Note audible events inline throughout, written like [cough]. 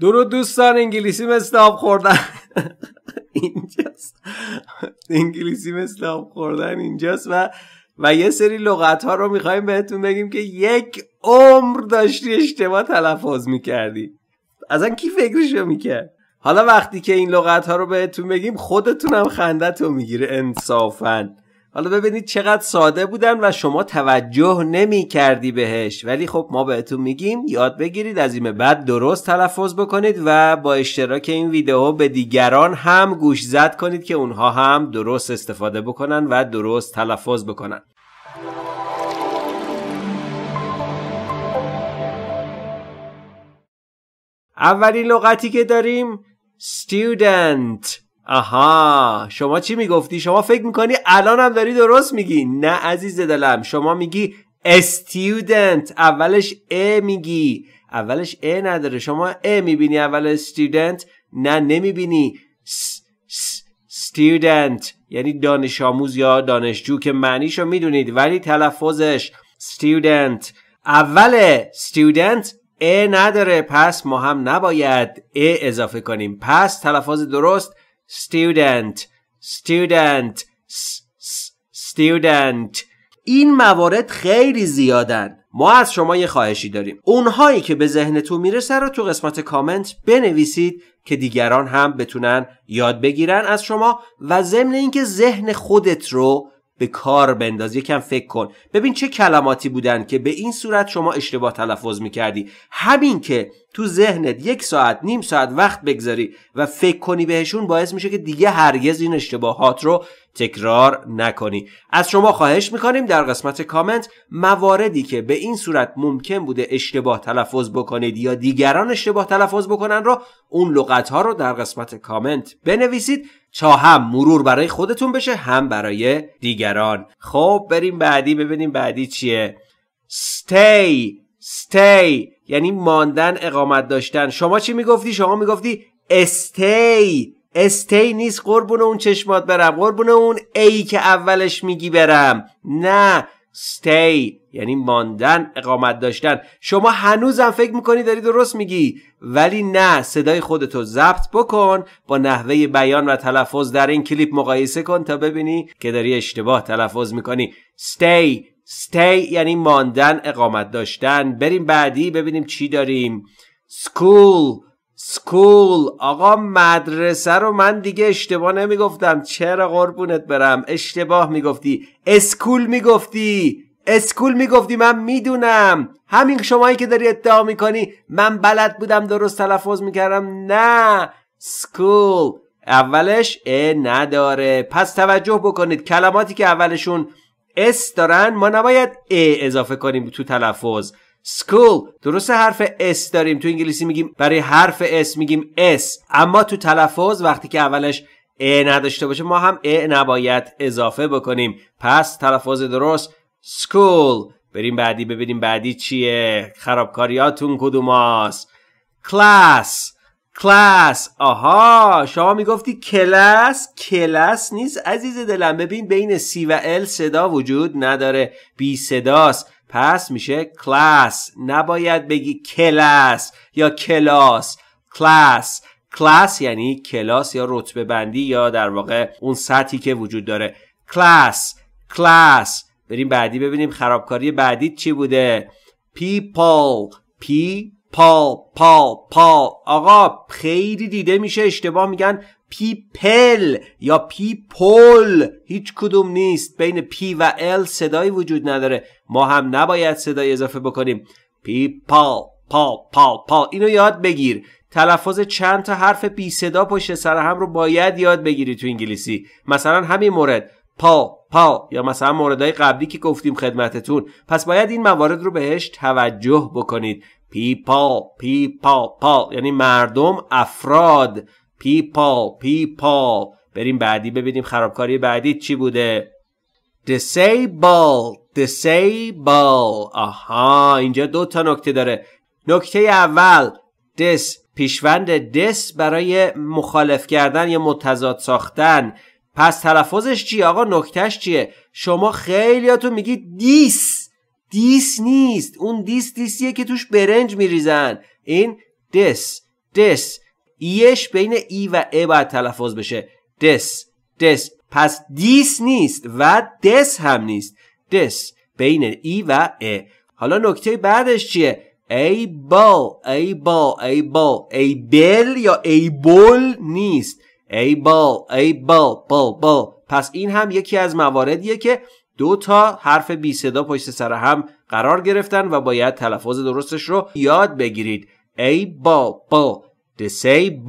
درود دوستان انگلیسی مثل آب خوردن اینجاست انگلیسی مثل آب خوردن اینجاست و و یه سری لغت ها رو میخوایم بهتون بگیم که یک عمر داشتی اشتباه تلفظ میکردی ازن کی فکرشو رو میکرد حالا وقتی که این لغت ها رو بهتون بگیم خودتونم رو میگیره انصافاً حالا ببینید چقدر ساده بودن و شما توجه نمی کردی بهش ولی خب ما بهتون میگیم یاد بگیرید از این بعد درست تلفظ بکنید و با اشتراک این ویدیو به دیگران هم گوش زد کنید که اونها هم درست استفاده بکنن و درست تلفظ بکنن اولین لغتی که داریم student آها شما چی میگفتی شما فکر میکنی الان هم داری درست میگی نه عزیز دلم شما میگی استودنت اولش ا میگی اولش ا نداره شما ا میبینی اول ستیودنت نه نمیبینی student یعنی دانش آموز یا دانشجو که معنیشو میدونید ولی تلفظش student اول student ا نداره پس ما هم نباید ا اضافه کنیم پس تلفظ درست student student student این موارد خیلی زیادن ما از شما یه خواهشی داریم اونهایی که به ذهنتون میرسه رو تو قسمت کامنت بنویسید که دیگران هم بتونن یاد بگیرن از شما و ضمن اینکه ذهن خودت رو به کار بنداز یکم فکر کن ببین چه کلماتی بودن که به این صورت شما اشتباه تلفظ میکردی همین که تو ذهنت یک ساعت نیم ساعت وقت بگذاری و فکر کنی بهشون باعث میشه که دیگه هرگز این اشتباهات رو تکرار نکنی از شما خواهش میکنیم در قسمت کامنت مواردی که به این صورت ممکن بوده اشتباه تلفظ بکنید یا دیگران اشتباه تلفظ بکنن رو اون لغت ها رو در قسمت کامنت بنویسید تا هم مرور برای خودتون بشه هم برای دیگران خب بریم بعدی ببینیم بعدی چیه stay stay یعنی ماندن اقامت داشتن شما چی میگفتی شما میگفتی استی استی نیست قربون اون چشمات برم قربون اون ای که اولش میگی برم نه استی یعنی ماندن اقامت داشتن شما هنوزم فکر میکنی داری درست میگی ولی نه صدای خودتو ضبط بکن با نحوه بیان و تلفظ در این کلیپ مقایسه کن تا ببینی که داری اشتباه تلفظ میکنی استی stay یعنی ماندن اقامت داشتن بریم بعدی ببینیم چی داریم سکول سکول آقا مدرسه رو من دیگه اشتباه نمیگفتم چرا قربونت برم اشتباه میگفتی اسکول میگفتی اسکول میگفتی من میدونم همین شمایی که داری ادعا میکنی من بلد بودم درست تلفظ میکردم نه سکول اولش ا نداره پس توجه بکنید کلماتی که اولشون اس دارن ما نباید ا اضافه کنیم تو تلفظ سکول درست حرف اس داریم تو انگلیسی میگیم برای حرف اس میگیم اس اما تو تلفظ وقتی که اولش ا نداشته باشه ما هم ا نباید اضافه بکنیم پس تلفظ درست سکول بریم بعدی ببینیم بعدی چیه خرابکاریاتون کدوماست کلاس کلاس آها شما میگفتی کلاس کلاس نیست عزیز دلم ببین بین سی و ال صدا وجود نداره بی صداست پس میشه کلاس نباید بگی کلاس یا کلاس کلاس کلاس یعنی کلاس یا رتبه بندی یا در واقع اون سطحی که وجود داره کلاس کلاس بریم بعدی ببینیم خرابکاری بعدی چی بوده people پی پا پال پال آقا خیلی دیده میشه اشتباه میگن پی پل یا پل هیچ کدوم نیست بین پی و ال صدایی وجود نداره ما هم نباید صدای اضافه بکنیم پیپال پال پال پال اینو یاد بگیر تلفظ چند تا حرف بی صدا پشت سر هم رو باید یاد بگیری تو انگلیسی مثلا همین مورد پا پا یا مثلا موردهای قبلی که گفتیم خدمتتون پس باید این موارد رو بهش توجه بکنید پیپا پیپا پا یعنی مردم افراد پیپا پیپا بریم بعدی ببینیم خرابکاری بعدی چی بوده disable disable آها اینجا دو تا نکته داره نکته اول دس، پیشوند دس برای مخالف کردن یا متضاد ساختن پس تلفظش چی آقا نکتش چیه شما خیلیاتون میگید دیس دیس نیست اون دیس دیسیه که توش برنج میریزن این دس دس ایش بین ای و ا باید تلفظ بشه دس دس پس دیس نیست و دس هم نیست دس بین ای و ا حالا نکته بعدش چیه ای با ای با ای با ای بل یا ای بول نیست ای بال ای بال بال پس این هم یکی از مواردیه که دو تا حرف بی صدا پشت سر هم قرار گرفتن و باید تلفظ درستش رو یاد بگیرید ای بال بال دسی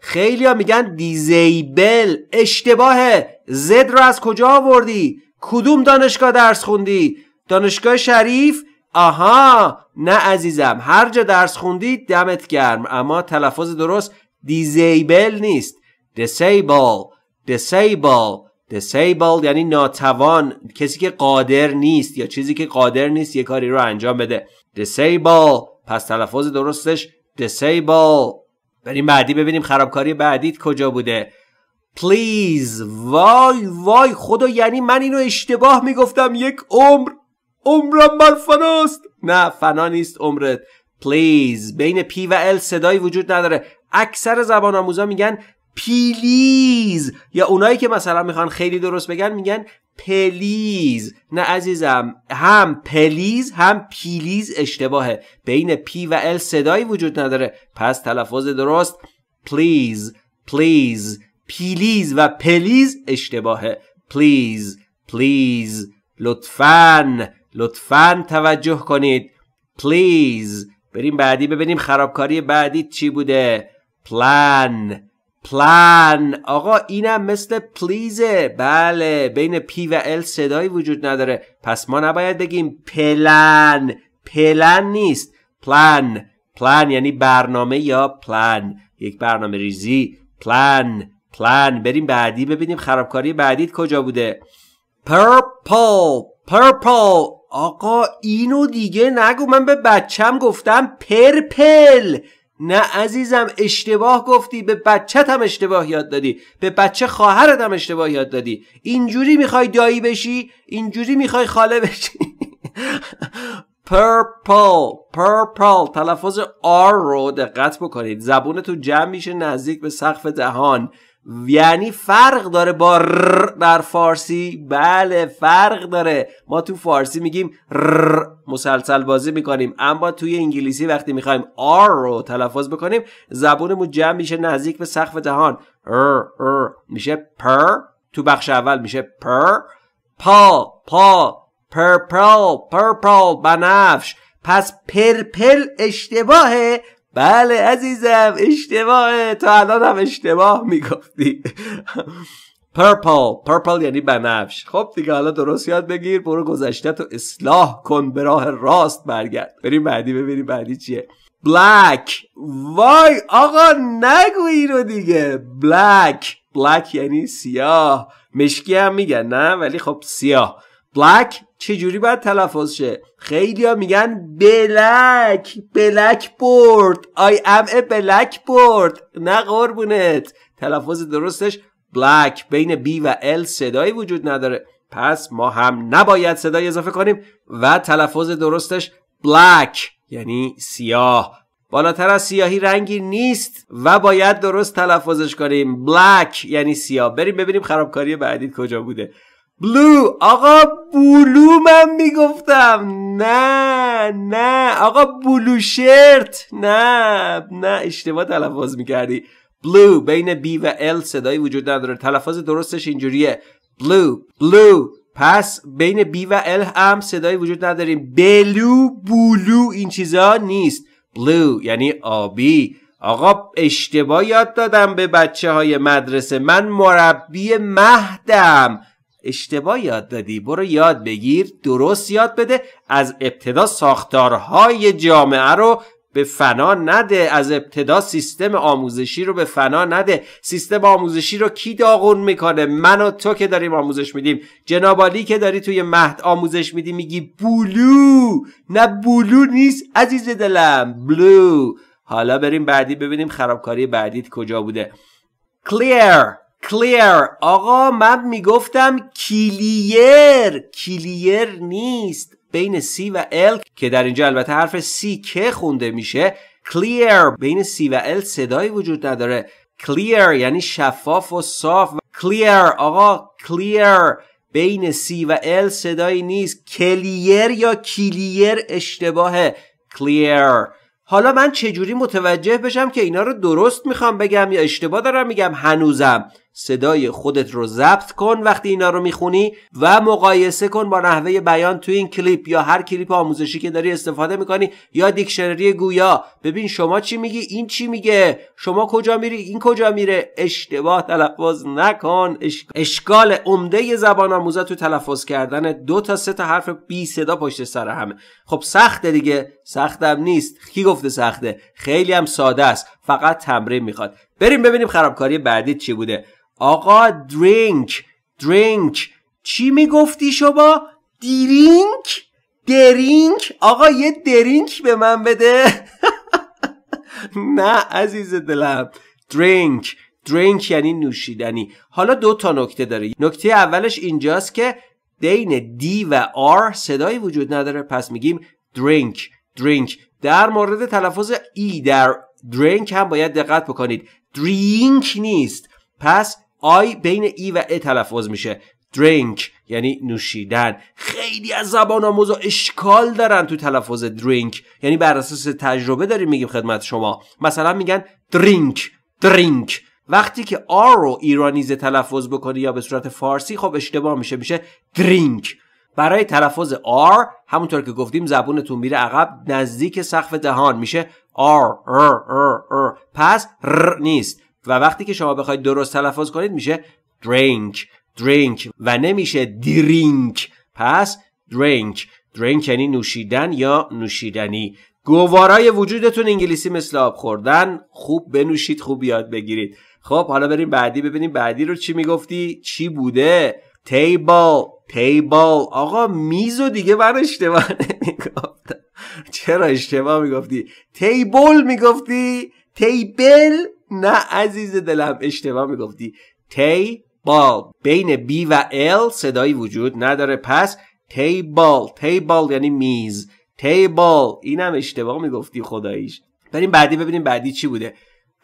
خیلی ها میگن دیزیبل اشتباهه زد رو از کجا آوردی کدوم دانشگاه درس خوندی دانشگاه شریف آها نه عزیزم هر جا درس خوندی دمت گرم اما تلفظ درست دیزیبل نیست disable disable disabled یعنی ناتوان کسی که قادر نیست یا چیزی که قادر نیست یه کاری رو انجام بده disable پس تلفظ درستش disable بریم بعدی ببینیم خرابکاری بعدیت کجا بوده پلیز وای وای خدا یعنی من اینو اشتباه میگفتم یک عمر عمرم بر فناست نه فنا نیست عمرت پلیز بین پی و ال صدایی وجود نداره اکثر زبان آموزا میگن پیلیز یا اونایی که مثلا میخوان خیلی درست بگن میگن پلیز نه عزیزم هم پلیز هم پیلیز اشتباهه بین پی و ال صدایی وجود نداره پس تلفظ درست پلیز پلیز پیلیز و پلیز اشتباهه پلیز پلیز لطفا لطفا توجه کنید پلیز بریم بعدی ببینیم خرابکاری بعدی چی بوده پلان پلان آقا اینم مثل پلیزه بله بین پی و ال صدایی وجود نداره پس ما نباید بگیم پلن پلن نیست پلان پلان یعنی برنامه یا پلان یک برنامه ریزی پلان پلان بریم بعدی ببینیم خرابکاری بعدیت کجا بوده پرپل پرپل آقا اینو دیگه نگو من به بچم گفتم پرپل نه عزیزم اشتباه گفتی به بچه هم اشتباه یاد دادی به بچه خواهرت اشتباه یاد دادی اینجوری میخوای دایی بشی اینجوری میخوای خاله بشی پرپل [laughs] پرپل تلفظ آر رو دقت بکنید زبون تو جمع میشه نزدیک به سقف دهان یعنی فرق داره با ر در فارسی بله فرق داره ما تو فارسی میگیم رر مسلسل بازی میکنیم اما توی انگلیسی وقتی میخوایم آر رو تلفظ بکنیم زبونمون جمع میشه نزدیک به سقف دهان رر میشه پر تو بخش اول میشه پر پا پا پرپل پرپل بنفش پس پرپل اشتباهه بله عزیزم اشتباهه تو الان هم اشتباه میگفتی پرپل پرپل یعنی بنفش خب دیگه حالا درست یاد بگیر برو گذشته تو اصلاح کن به راه راست برگرد بریم بعدی ببینیم بعدی چیه بلک وای آقا نگو رو دیگه بلک بلک یعنی سیاه مشکی هم میگن نه ولی خب سیاه بلک چجوری باید تلفظ شه خیلی ها میگن بلک بلک بورد آی ام ا بلک بورد نه قربونت تلفظ درستش بلک بین بی و ال صدایی وجود نداره پس ما هم نباید صدای اضافه کنیم و تلفظ درستش بلک یعنی سیاه بالاتر از سیاهی رنگی نیست و باید درست تلفظش کنیم بلک یعنی سیاه بریم ببینیم خرابکاری بعدی کجا بوده بلو آقا بلو من میگفتم نه نه آقا بلو شرت نه نه اشتباه تلفظ میکردی بلو بین بی و ال صدایی وجود نداره تلفظ درستش اینجوریه بلو بلو پس بین بی و ال هم صدایی وجود نداریم بلو بلو این چیزا نیست بلو یعنی آبی آقا اشتباه یاد دادم به بچه های مدرسه من مربی مهدم اشتباه یاد دادی برو یاد بگیر درست یاد بده از ابتدا ساختارهای جامعه رو به فنا نده از ابتدا سیستم آموزشی رو به فنا نده سیستم آموزشی رو کی داغون میکنه من و تو که داریم آموزش میدیم جنابالی که داری توی مهد آموزش میدی میگی بولو نه بولو نیست عزیز دلم بلو حالا بریم بعدی ببینیم خرابکاری بعدی کجا بوده clear clear آقا من میگفتم کلیر کلیر نیست بین سی و ال که در اینجا البته حرف سی که خونده میشه کلیر بین سی و ال صدایی وجود نداره کلیر یعنی شفاف و صاف کلیر آقا کلیر بین سی و ال صدایی نیست کلیر یا کلیر اشتباهه کلیر حالا من چجوری متوجه بشم که اینا رو درست میخوام بگم یا اشتباه دارم میگم هنوزم صدای خودت رو ضبط کن وقتی اینا رو میخونی و مقایسه کن با نحوه بیان تو این کلیپ یا هر کلیپ آموزشی که داری استفاده میکنی یا دیکشنری گویا ببین شما چی میگی این چی میگه شما کجا میری این کجا میره اشتباه تلفظ نکن اشکال عمده زبان آموزا تو تلفظ کردن دو تا سه تا حرف بی صدا پشت سر همه خب سخته دیگه سختم نیست کی گفته سخته خیلی هم ساده است فقط تمرین میخواد بریم ببینیم خرابکاری بعدی چی بوده آقا درینک درینک چی میگفتی شما دیرینک درینک آقا یه درینک به من بده [laughs] نه عزیز دلم درینک درینک یعنی نوشیدنی حالا دو تا نکته داره نکته اولش اینجاست که دین دی و آر صدایی وجود نداره پس میگیم درینک درینک در مورد تلفظ ای e در درینک هم باید دقت بکنید درینک نیست پس آی بین ای و ا تلفظ میشه درینک یعنی نوشیدن خیلی از زبان آموزا اشکال دارن تو تلفظ درینک یعنی بر اساس تجربه داریم میگیم خدمت شما مثلا میگن درینک درینک وقتی که آر رو ایرانیزه تلفظ بکنی یا به صورت فارسی خب اشتباه میشه میشه درینک برای تلفظ آر همونطور که گفتیم زبونتون میره عقب نزدیک سقف دهان میشه آر ر ر ر پس ر نیست و وقتی که شما بخواید درست تلفظ کنید میشه درینک درینک و نمیشه درینک پس درینک درینک یعنی نوشیدن یا نوشیدنی گوارای وجودتون انگلیسی مثل آب خوردن خوب بنوشید خوب یاد بگیرید خب حالا بریم بعدی ببینیم بعدی رو چی میگفتی چی بوده تیبل تیبل آقا میز و دیگه من اشتباه نمیگفتم چرا اشتباه میگفتی تیبل میگفتی تیبل نه عزیز دلم اشتباه میگفتی تی بال بین بی و ال صدایی وجود نداره پس تی بال تی بال یعنی میز تی بال اینم اشتباه میگفتی خداییش بریم بعدی ببینیم بعدی چی بوده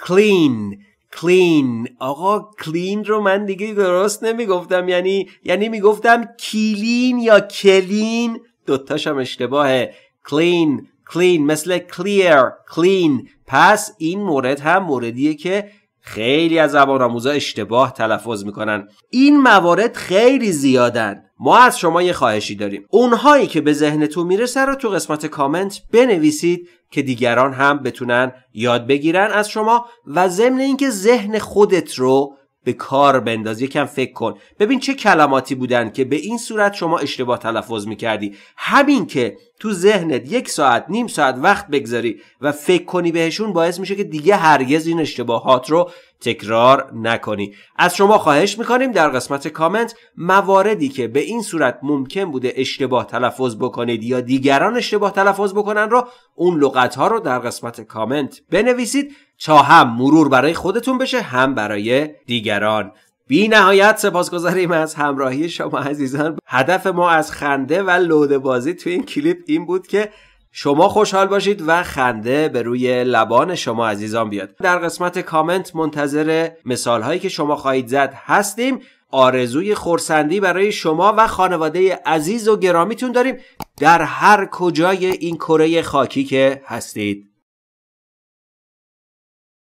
کلین کلین آقا کلین رو من دیگه درست نمیگفتم یعنی یعنی میگفتم کیلین یا کلین دوتاشم اشتباهه کلین clean مثل clear clean پس این مورد هم موردیه که خیلی از زبان آموزا اشتباه تلفظ میکنن این موارد خیلی زیادن ما از شما یه خواهشی داریم اونهایی که به ذهن تو میرسه رو تو قسمت کامنت بنویسید که دیگران هم بتونن یاد بگیرن از شما و ضمن اینکه ذهن خودت رو به کار بنداز یکم فکر کن ببین چه کلماتی بودن که به این صورت شما اشتباه تلفظ میکردی همین که تو ذهنت یک ساعت نیم ساعت وقت بگذاری و فکر کنی بهشون باعث میشه که دیگه هرگز این اشتباهات رو تکرار نکنی از شما خواهش میکنیم در قسمت کامنت مواردی که به این صورت ممکن بوده اشتباه تلفظ بکنید یا دیگران اشتباه تلفظ بکنن رو اون لغت ها رو در قسمت کامنت بنویسید تا هم مرور برای خودتون بشه هم برای دیگران بی نهایت سپاسگزاریم از همراهی شما عزیزان هدف ما از خنده و لوده بازی توی این کلیپ این بود که شما خوشحال باشید و خنده به روی لبان شما عزیزان بیاد در قسمت کامنت منتظر مثال هایی که شما خواهید زد هستیم آرزوی خورسندی برای شما و خانواده عزیز و گرامیتون داریم در هر کجای این کره خاکی که هستید